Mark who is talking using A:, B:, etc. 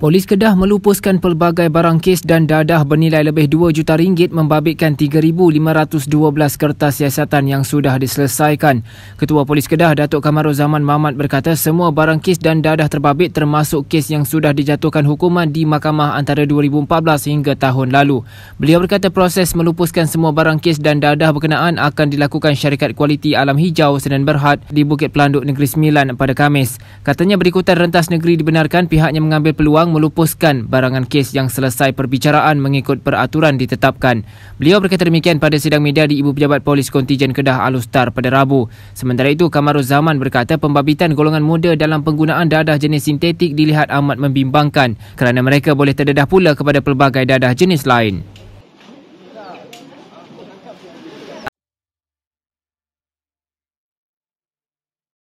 A: Polis Kedah melupuskan pelbagai barang kes dan dadah bernilai lebih 2 juta ringgit membabitkan 3512 kertas siasatan yang sudah diselesaikan. Ketua Polis Kedah Datuk Kamarul Zaman Mamat berkata semua barang kes dan dadah terbabit termasuk kes yang sudah dijatuhkan hukuman di mahkamah antara 2014 hingga tahun lalu. Beliau berkata proses melupuskan semua barang kes dan dadah berkenaan akan dilakukan syarikat kualiti Alam Hijau Senin Berhad di Bukit Pelanduk Negeri Sembilan pada Khamis. Katanya berikutan rentas negeri dibenarkan pihaknya mengambil peluang melupuskan barangan kes yang selesai perbicaraan mengikut peraturan ditetapkan. Beliau berkata demikian pada sidang media di Ibu Pejabat Polis Kontijen Kedah Alustar pada Rabu. Sementara itu, Kamarul Zaman berkata pembabitan golongan muda dalam penggunaan dadah jenis sintetik dilihat amat membimbangkan kerana mereka boleh terdedah pula kepada pelbagai dadah jenis lain.